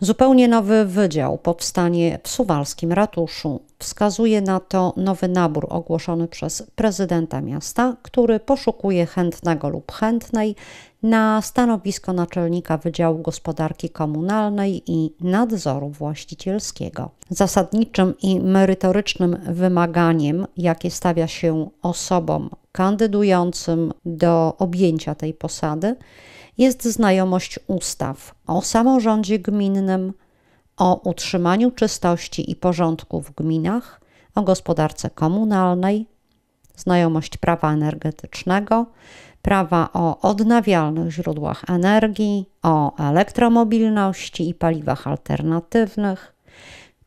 Zupełnie nowy wydział powstanie w suwalskim ratuszu. Wskazuje na to nowy nabór ogłoszony przez prezydenta miasta, który poszukuje chętnego lub chętnej na stanowisko naczelnika Wydziału Gospodarki Komunalnej i Nadzoru Właścicielskiego. Zasadniczym i merytorycznym wymaganiem, jakie stawia się osobom kandydującym do objęcia tej posady jest znajomość ustaw o samorządzie gminnym, o utrzymaniu czystości i porządku w gminach, o gospodarce komunalnej, znajomość prawa energetycznego, prawa o odnawialnych źródłach energii, o elektromobilności i paliwach alternatywnych,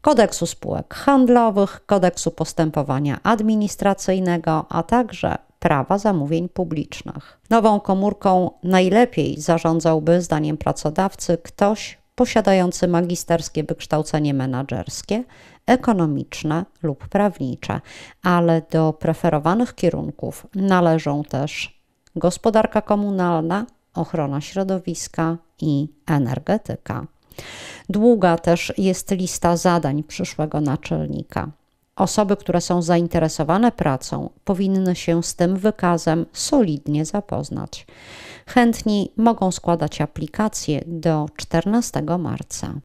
kodeksu spółek handlowych, kodeksu postępowania administracyjnego, a także prawa zamówień publicznych. Nową komórką najlepiej zarządzałby, zdaniem pracodawcy, ktoś posiadający magisterskie wykształcenie menedżerskie, ekonomiczne lub prawnicze, ale do preferowanych kierunków należą też gospodarka komunalna, ochrona środowiska i energetyka. Długa też jest lista zadań przyszłego naczelnika. Osoby, które są zainteresowane pracą, powinny się z tym wykazem solidnie zapoznać. Chętni mogą składać aplikacje do 14 marca.